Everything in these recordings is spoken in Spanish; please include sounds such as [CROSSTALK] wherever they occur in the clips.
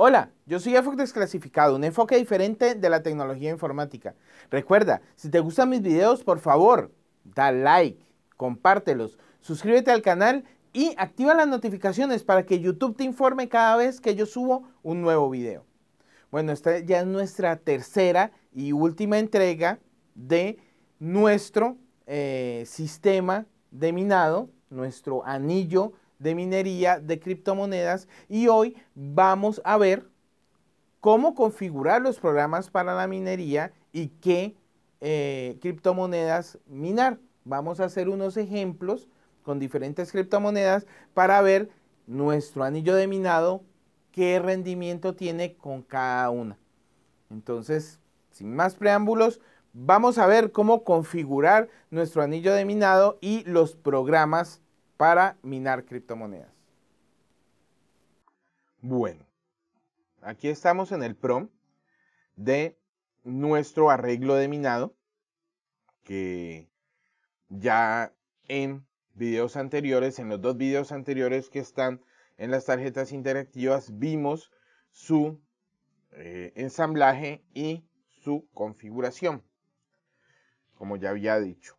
Hola, yo soy Enfoque Desclasificado, un enfoque diferente de la tecnología informática. Recuerda, si te gustan mis videos, por favor, da like, compártelos, suscríbete al canal y activa las notificaciones para que YouTube te informe cada vez que yo subo un nuevo video. Bueno, esta ya es nuestra tercera y última entrega de nuestro eh, sistema de minado, nuestro anillo de minería, de criptomonedas y hoy vamos a ver cómo configurar los programas para la minería y qué eh, criptomonedas minar. Vamos a hacer unos ejemplos con diferentes criptomonedas para ver nuestro anillo de minado, qué rendimiento tiene con cada una. Entonces, sin más preámbulos, vamos a ver cómo configurar nuestro anillo de minado y los programas para minar criptomonedas. Bueno, aquí estamos en el prom de nuestro arreglo de minado que ya en videos anteriores, en los dos videos anteriores que están en las tarjetas interactivas, vimos su eh, ensamblaje y su configuración, como ya había dicho.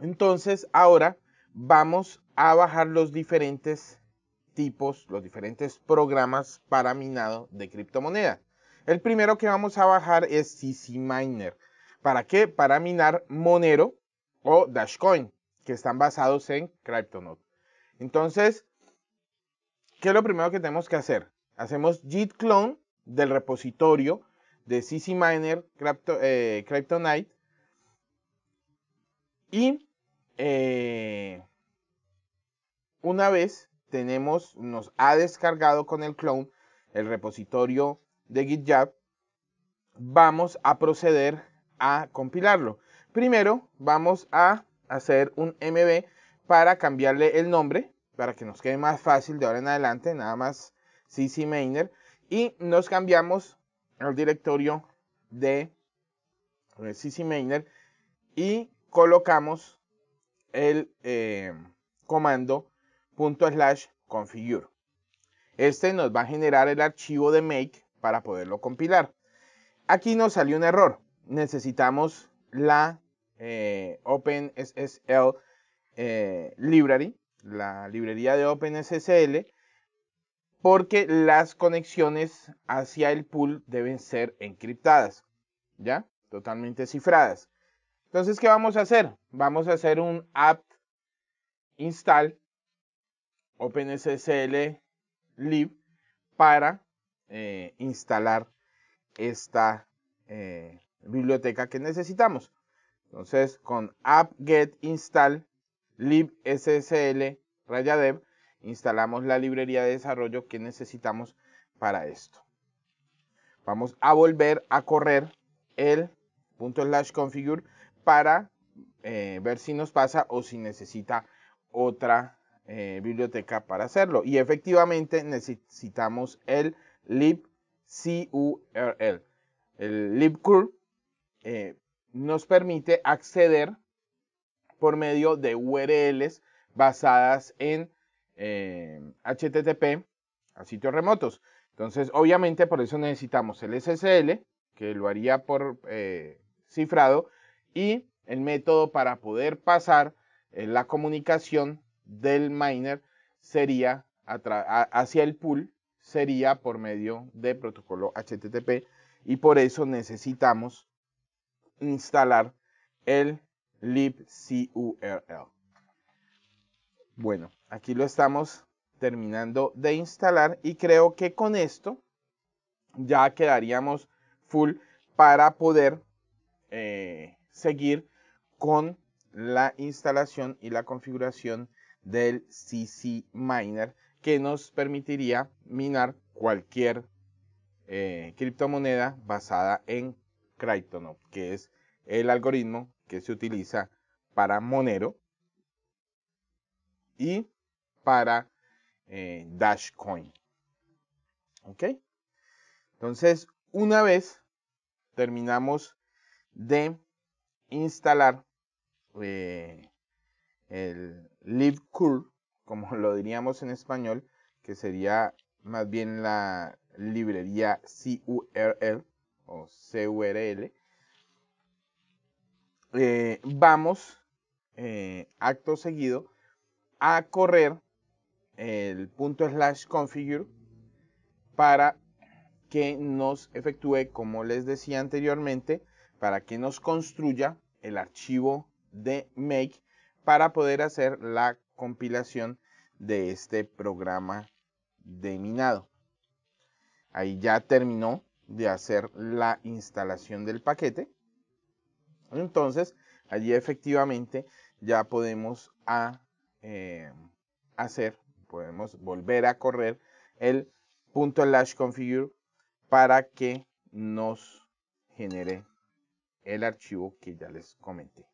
Entonces, ahora vamos a bajar los diferentes tipos, los diferentes programas para minado de criptomonedas. El primero que vamos a bajar es CC Miner. ¿Para qué? Para minar Monero o Dashcoin, que están basados en Cryptonote. Entonces, ¿qué es lo primero que tenemos que hacer? Hacemos git clone del repositorio de CC Miner Cryptonite eh, y eh, una vez tenemos, nos ha descargado con el clone el repositorio de GitLab, vamos a proceder a compilarlo. Primero vamos a hacer un MB para cambiarle el nombre, para que nos quede más fácil de ahora en adelante, nada más ccmainer y nos cambiamos al directorio de CC eh, y colocamos el eh, comando slash configure. Este nos va a generar el archivo de make para poderlo compilar. Aquí nos salió un error. Necesitamos la eh, OpenSSL eh, Library, la librería de OpenSSL, porque las conexiones hacia el pool deben ser encriptadas, ¿ya? Totalmente cifradas. Entonces, ¿qué vamos a hacer? Vamos a hacer un apt install OpenSSL lib para eh, instalar esta eh, biblioteca que necesitamos. Entonces, con apt-get install libssl dev instalamos la librería de desarrollo que necesitamos para esto. Vamos a volver a correr el configure para eh, ver si nos pasa o si necesita otra eh, biblioteca para hacerlo. Y efectivamente necesitamos el libcurl. El libcurl eh, nos permite acceder por medio de URLs basadas en HTTP a sitios remotos. Entonces, obviamente, por eso necesitamos el SSL, que lo haría por cifrado, y el método para poder pasar eh, la comunicación del miner sería hacia el pool sería por medio de protocolo HTTP y por eso necesitamos instalar el libcurl. Bueno, aquí lo estamos terminando de instalar y creo que con esto ya quedaríamos full para poder eh, seguir con la instalación y la configuración del CC Miner que nos permitiría minar cualquier eh, criptomoneda basada en Cryptonop, que es el algoritmo que se utiliza para Monero y para eh, Dashcoin. ¿Ok? Entonces, una vez terminamos de instalar eh, el libcurl, [LAUGHS] como lo diríamos en español, que sería más bien la librería CURL o CURL, eh, vamos eh, acto seguido a correr el punto slash configure para que nos efectúe, como les decía anteriormente, para que nos construya el archivo de Make para poder hacer la compilación de este programa de minado. Ahí ya terminó de hacer la instalación del paquete. Entonces, allí efectivamente ya podemos eh, hacer, podemos volver a correr el punto configure para que nos genere el archivo que ya les comenté.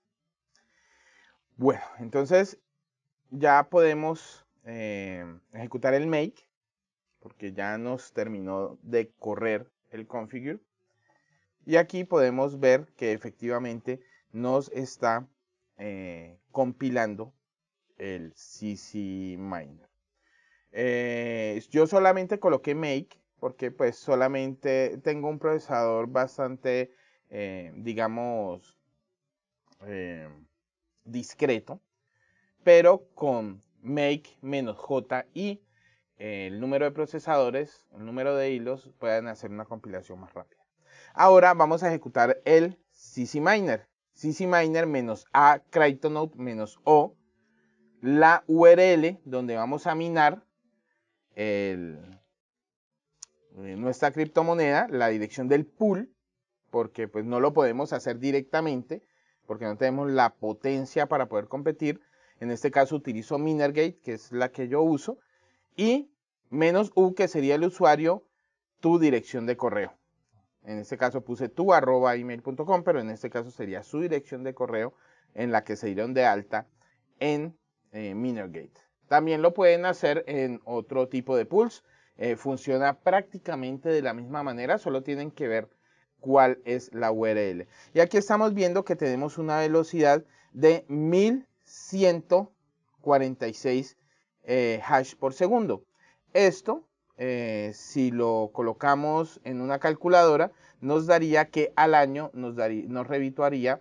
Bueno, entonces ya podemos eh, ejecutar el make porque ya nos terminó de correr el configure. Y aquí podemos ver que efectivamente nos está eh, compilando el CC Miner. Eh, yo solamente coloqué make porque pues solamente tengo un procesador bastante eh, digamos, eh, discreto, pero con make menos j y eh, el número de procesadores, el número de hilos, pueden hacer una compilación más rápida. Ahora vamos a ejecutar el ccminer. miner menos a cryptonaut menos o la URL donde vamos a minar nuestra criptomoneda, la dirección del pool porque pues no lo podemos hacer directamente, porque no tenemos la potencia para poder competir. En este caso utilizo Minergate, que es la que yo uso, y menos U, que sería el usuario, tu dirección de correo. En este caso puse tu arroba email.com, pero en este caso sería su dirección de correo en la que se dieron de alta en eh, Minergate. También lo pueden hacer en otro tipo de pools. Eh, funciona prácticamente de la misma manera, solo tienen que ver cuál es la URL. Y aquí estamos viendo que tenemos una velocidad de 1146 eh, hash por segundo. Esto, eh, si lo colocamos en una calculadora, nos daría que al año nos, revituaría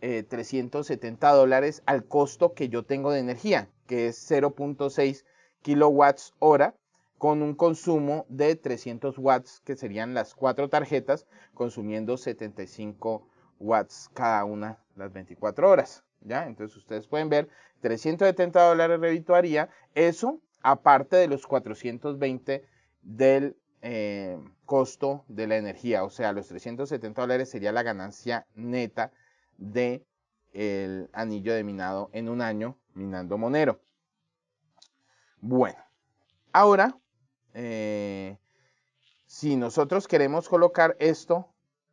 370 eh, dólares al costo que yo tengo de energía, que es 0.6 kilowatts hora con un consumo de 300 watts, que serían las cuatro tarjetas, consumiendo 75 watts cada una las 24 horas. ¿ya? Entonces ustedes pueden ver, 370 dólares revituaría, eso, aparte de los 420 del eh, costo de la energía. O sea, los 370 dólares sería la ganancia neta de el anillo de minado en un año minando monero. Bueno, ahora eh, si nosotros queremos colocar esto,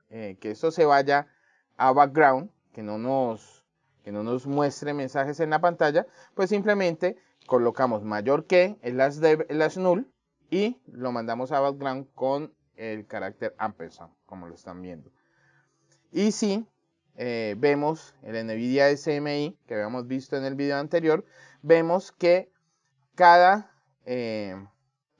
eh, que esto se vaya a background, que no, nos, que no nos muestre mensajes en la pantalla, pues simplemente colocamos mayor que en las null y lo mandamos a background con el carácter ampersand, como lo están viendo. Y si eh, vemos el NVIDIA SMI que habíamos visto en el video anterior, vemos que cada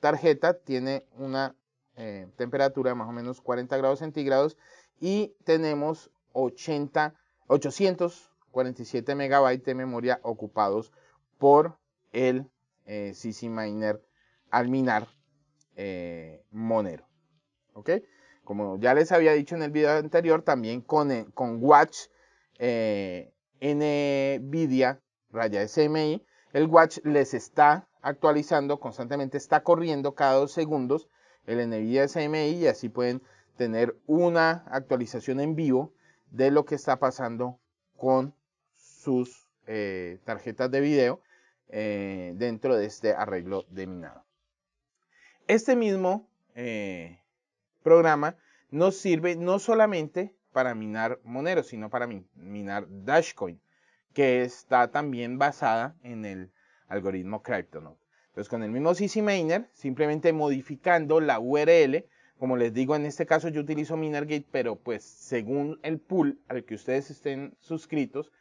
tarjeta tiene una eh, temperatura de más o menos 40 grados centígrados y tenemos 80, 847 megabytes de memoria ocupados por el eh, CC Miner Alminar eh, Monero. ¿Ok? Como ya les había dicho en el video anterior, también con, eh, con Watch NVIDIA Raya SMI, el Watch les está actualizando constantemente, está corriendo cada dos segundos el NVIDIA SMI y así pueden tener una actualización en vivo de lo que está pasando con sus eh, tarjetas de video eh, dentro de este arreglo de minado. Este mismo eh, programa nos sirve no solamente para minar Monero, sino para minar Dashcoin, que está también basada en el algoritmo no Entonces con el mismo CC Miner, simplemente modificando la URL, como les digo, en este caso yo utilizo Minergate, pero pues según el pool al que ustedes estén suscritos,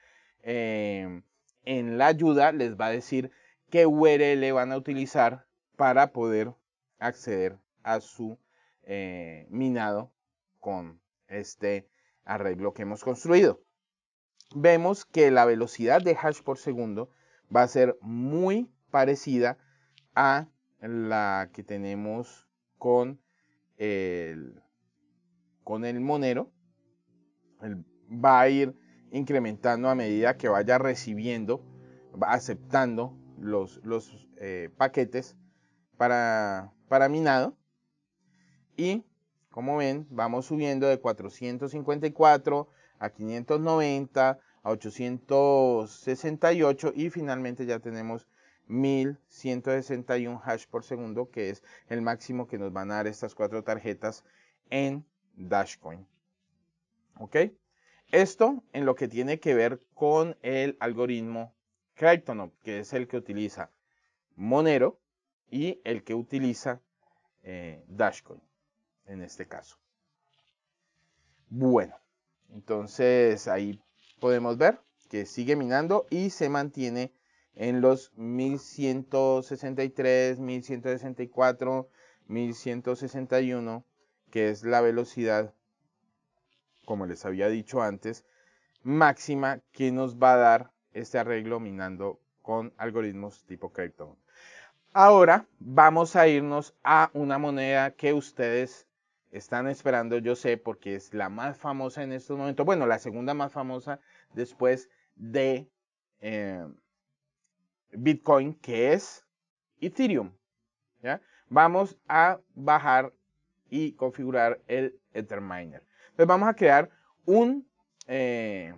eh, en la ayuda les va a decir qué URL van a utilizar para poder acceder a su eh, minado con este arreglo que hemos construido. Vemos que la velocidad de hash por segundo va a ser muy parecida a la que tenemos con el, con el monero. va a ir incrementando a medida que vaya recibiendo, va aceptando los, los eh, paquetes para, para minado. Y como ven, vamos subiendo de 454 a 590, 868 y finalmente ya tenemos 1161 hash por segundo, que es el máximo que nos van a dar estas cuatro tarjetas en Dashcoin. ¿Ok? Esto en lo que tiene que ver con el algoritmo Cryptonop, que es el que utiliza Monero y el que utiliza eh, Dashcoin en este caso. Bueno, entonces ahí podemos ver que sigue minando y se mantiene en los 1163, 1164, 1161, que es la velocidad, como les había dicho antes, máxima que nos va a dar este arreglo minando con algoritmos tipo Crypto. Ahora vamos a irnos a una moneda que ustedes están esperando, yo sé, porque es la más famosa en estos momentos, bueno, la segunda más famosa después de eh, Bitcoin, que es Ethereum. Vamos a bajar y configurar el Etherminer. Entonces vamos a crear un eh,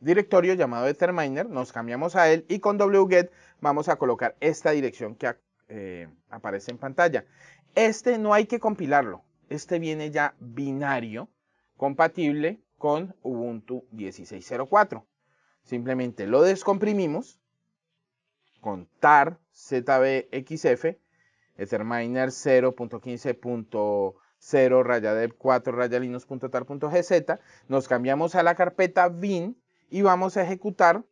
directorio llamado Etherminer, nos cambiamos a él y con wget vamos a colocar esta dirección que eh, aparece en pantalla. Este no hay que compilarlo, este viene ya binario, compatible con Ubuntu 16.04. Simplemente lo descomprimimos con tar zbxf, etherminer 0.15.0 rayadev 4 rayalinos.tar.gz nos cambiamos a la carpeta bin y vamos a ejecutar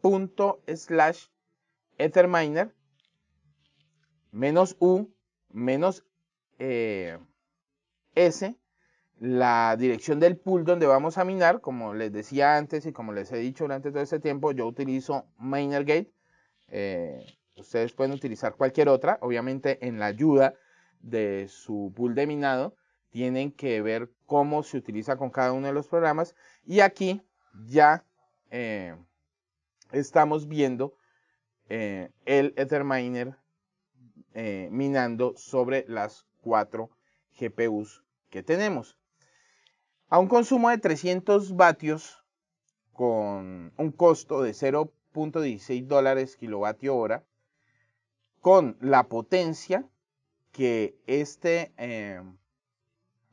punto slash etherminer menos u menos eh, S, la dirección del pool donde vamos a minar, como les decía antes y como les he dicho durante todo este tiempo, yo utilizo Minergate eh, ustedes pueden utilizar cualquier otra, obviamente en la ayuda de su pool de minado tienen que ver cómo se utiliza con cada uno de los programas y aquí ya eh, estamos viendo eh, el Etherminer minando sobre las 4 GPUs que tenemos. A un consumo de 300 vatios con un costo de 0.16 dólares kilovatio hora, con la potencia que este em,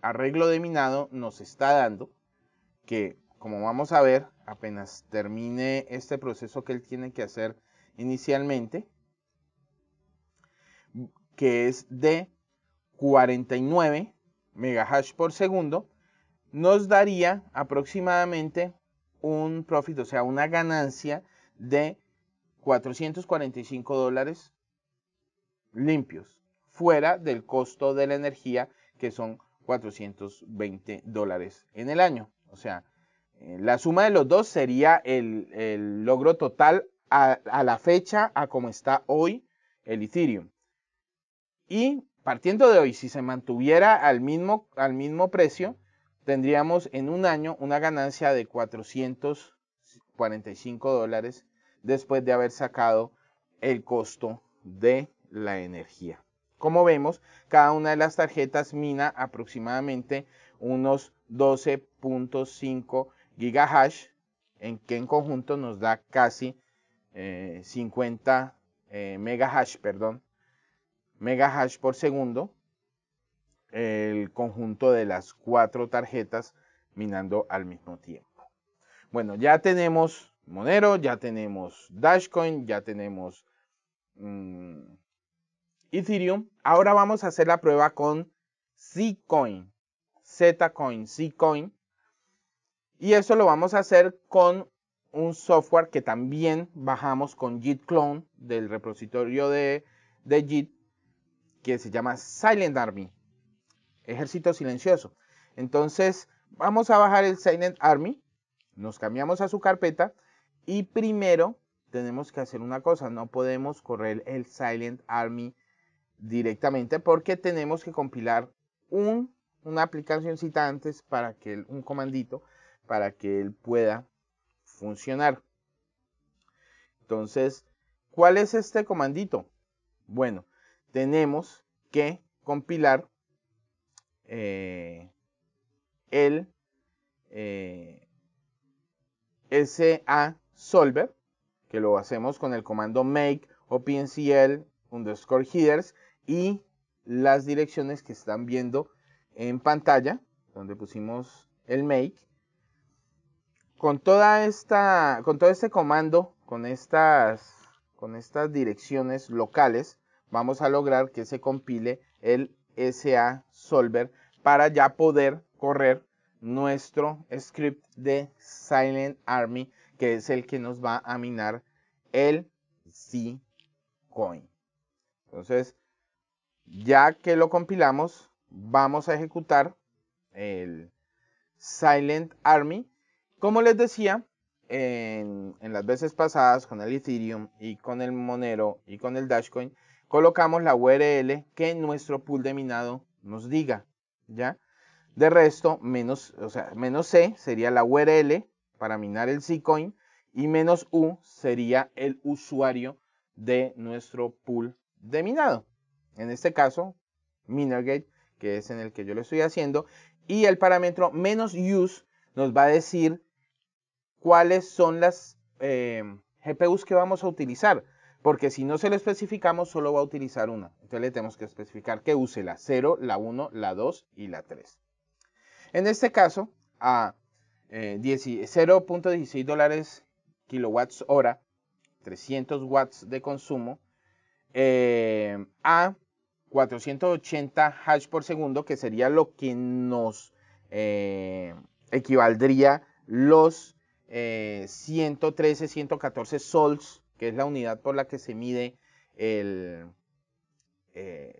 arreglo de minado nos está dando, que como vamos a ver, apenas termine este proceso que él tiene que hacer inicialmente, que es de 49 megahash por segundo, nos daría aproximadamente un profit, o sea, una ganancia de 445 dólares limpios, fuera del costo de la energía que son 420 dólares en el año. O sea, eh, la suma de los dos sería el, logro total a, a, la fecha, a como está hoy el Ethereum. Y partiendo de hoy, si se mantuviera al mismo, al mismo precio, tendríamos en un año una ganancia de 445 dólares después de haber sacado el costo de la energía. Como vemos, cada una de las tarjetas mina aproximadamente unos 12.5 gigahash, en que en conjunto nos da casi 50 eh, eh, megahash, perdón, hash por segundo el conjunto de las cuatro tarjetas minando al mismo tiempo. Bueno, ya tenemos Monero, ya tenemos Dashcoin, ya tenemos mm, Ethereum. Ahora vamos a hacer la prueba con Zcoin, Zcoin, Zcoin. Y eso lo vamos a hacer con un software que también bajamos con Git Clone del repositorio de, de Git que se llama Silent Army, ejército silencioso. Entonces, vamos a bajar el Silent Army, nos cambiamos a su carpeta y primero tenemos que hacer una cosa, no podemos correr el Silent Army directamente porque tenemos que compilar un, una aplicación antes para que un comandito para que él pueda funcionar. Entonces, ¿cuál es este comandito? Bueno, tenemos que compilar eh, el eh, SA solver, que lo hacemos con el comando make opncl underscore headers y las direcciones que están viendo en pantalla, donde pusimos el make. Con toda esta, con todo este comando, con estas, con estas direcciones locales, vamos a lograr que se compile el SA Solver para ya poder correr nuestro script de Silent Army, que es el que nos va a minar el C coin. Entonces, ya que lo compilamos, vamos a ejecutar el Silent Army. Como les decía, en, en las veces pasadas con el Ethereum y con el Monero y con el Dashcoin, colocamos la URL que nuestro pool de minado nos diga, ¿ya? De resto, menos, o sea, menos C sería la URL para minar el coin y menos U sería el usuario de nuestro pool de minado. En este caso, Minergate, que es en el que yo lo estoy haciendo, y el parámetro menos use nos va a decir cuáles son las eh, GPUs que vamos a utilizar. Porque si no se lo especificamos, solo va a utilizar una. Entonces le tenemos que especificar que use la 0, la 1, la 2 y la 3. En este caso, a 0.16 eh, dólares kilowatts hora, 300 watts de consumo, eh, a 480 hash por segundo, que sería lo que nos eh, equivaldría los 113, 114 sols que es la unidad por la que se mide eh,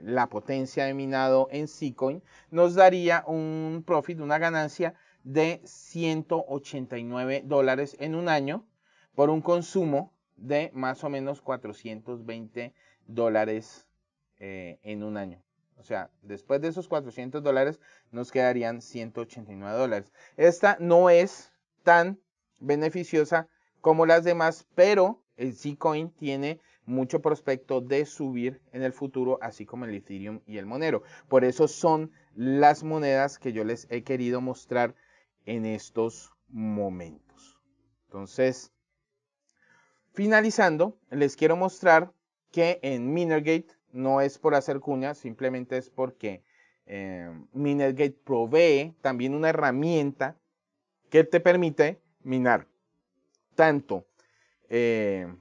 la potencia de minado en Zcoin, nos daría un profit, una ganancia de 189 dólares en un año por un consumo de más o menos 420 dólares eh, en un año. O sea, después de esos 400 dólares nos quedarían 189 dólares. Esta no es tan beneficiosa como las demás, pero el Zcoin tiene mucho prospecto de subir en el futuro, así como el Ethereum y el Monero. Por eso son las monedas que yo les he querido mostrar en estos momentos. Entonces, finalizando, les quiero mostrar que en Minergate no es por hacer cuñas, simplemente es porque eh, Minergate provee también una herramienta que te permite minar tanto eh,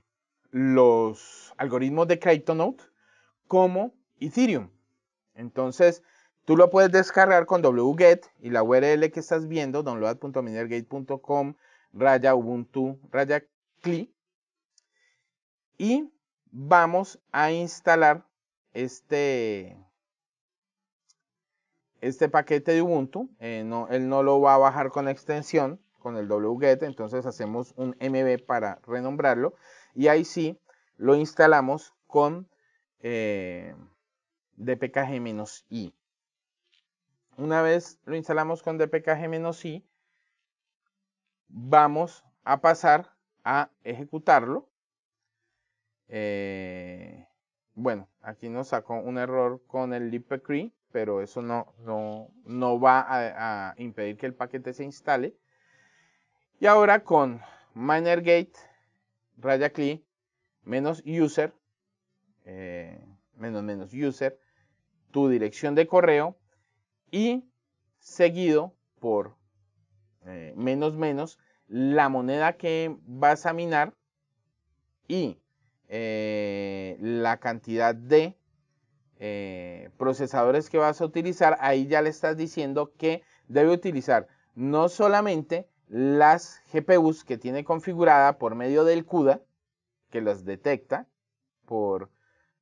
los algoritmos de Note, como Ethereum. Entonces, tú lo puedes descargar con wget y la URL que estás viendo, download.minergate.com, raya ubuntu, raya cli. Y vamos a instalar este, este paquete de Ubuntu. Eh, no, él no lo va a bajar con extensión con el wget, entonces hacemos un mb para renombrarlo y ahí sí lo instalamos con eh, dpkg-i. Una vez lo instalamos con dpkg-i, vamos a pasar a ejecutarlo. Eh, bueno, aquí nos sacó un error con el libpcree, pero eso no, no, va a impedir que el paquete se instale. Y ahora con minergate raya cli menos user eh, menos menos user tu dirección de correo y seguido por eh, menos menos la moneda que vas a minar y eh, la cantidad de procesadores que vas a utilizar, ahí ya le estás diciendo que debe utilizar no solamente las GPUs que tiene configurada por medio del CUDA, que las detecta por,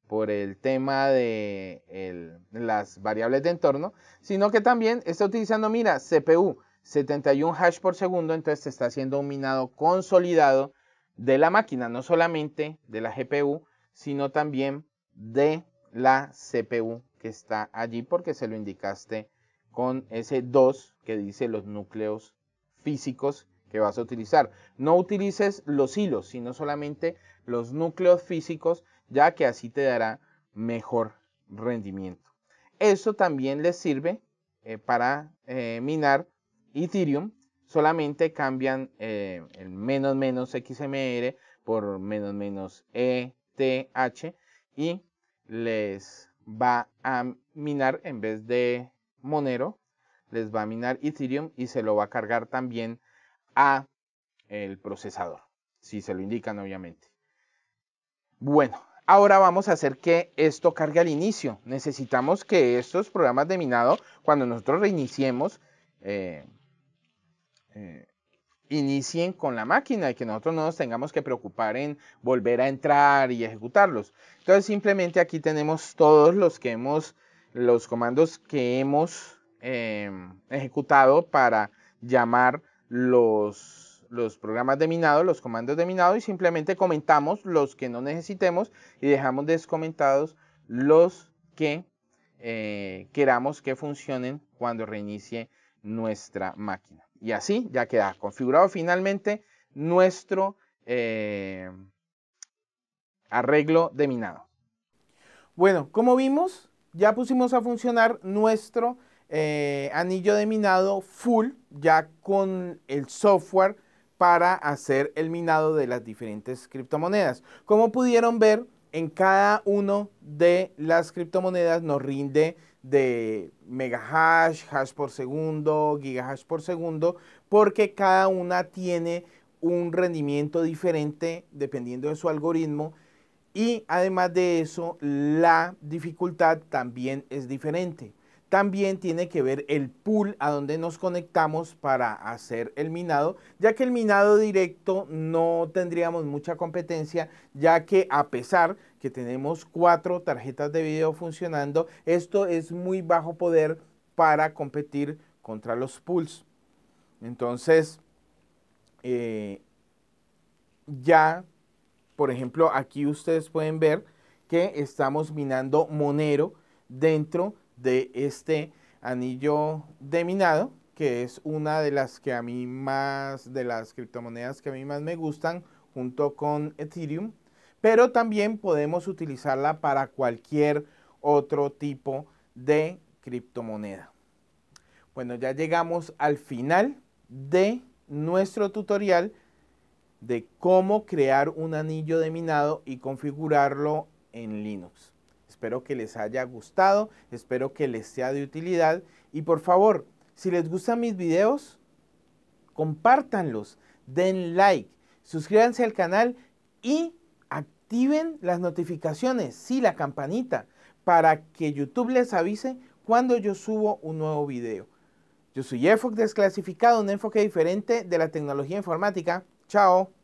por el tema de las variables de entorno, sino que también está utilizando, mira, CPU 71 hash por segundo, entonces se está haciendo un minado consolidado de la máquina, no solamente de la GPU, sino también de la CPU que está allí porque se lo indicaste con ese 2 que dice los núcleos físicos que vas a utilizar. No utilices los hilos, sino solamente los núcleos físicos, ya que así te dará mejor rendimiento. Eso también les sirve eh, para eh, minar Ethereum. Solamente cambian eh, el menos menos XMR por menos menos ETH y les va a minar en vez de Monero les va a minar Ethereum y se lo va a cargar también a el procesador, si se lo indican obviamente. Bueno, ahora vamos a hacer que esto cargue al inicio. Necesitamos que estos programas de minado, cuando nosotros reiniciemos, eh, eh, inicien con la máquina y que nosotros no nos tengamos que preocupar en volver a entrar y ejecutarlos. Entonces simplemente aquí tenemos todos los que hemos, los comandos que hemos Em, ejecutado para llamar los, programas de minado, los comandos de minado y simplemente comentamos los que no necesitemos y dejamos descomentados los que eh, queramos que funcionen cuando reinicie nuestra máquina. Y así ya queda configurado finalmente nuestro eh, arreglo de minado. Bueno, como vimos, ya pusimos a funcionar nuestro eh, anillo de minado full, ya con el software para hacer el minado de las diferentes criptomonedas. Como pudieron ver, en cada uno de las criptomonedas nos rinde de megahash, hash por segundo, gigahash por segundo, porque cada una tiene un rendimiento diferente dependiendo de su algoritmo y además de eso la dificultad también es diferente también tiene que ver el pool a donde nos conectamos para hacer el minado, ya que el minado directo no tendríamos mucha competencia, ya que a pesar que tenemos cuatro tarjetas de video funcionando, esto es muy bajo poder para competir contra los pools. Entonces, eh, ya, por ejemplo, aquí ustedes pueden ver que estamos minando Monero dentro de este anillo de minado, que es una de las que a mí más, de las criptomonedas que a mí más me gustan, junto con Ethereum, pero también podemos utilizarla para cualquier otro tipo de criptomoneda. Bueno, ya llegamos al final de nuestro tutorial de cómo crear un anillo de minado y configurarlo en Linux. Espero que les haya gustado, espero que les sea de utilidad y por favor, si les gustan mis videos, compártanlos, den like, suscríbanse al canal y activen las notificaciones, sí, la campanita, para que YouTube les avise cuando yo subo un nuevo video. Yo soy EFOC Desclasificado, un enfoque diferente de la tecnología informática. Chao.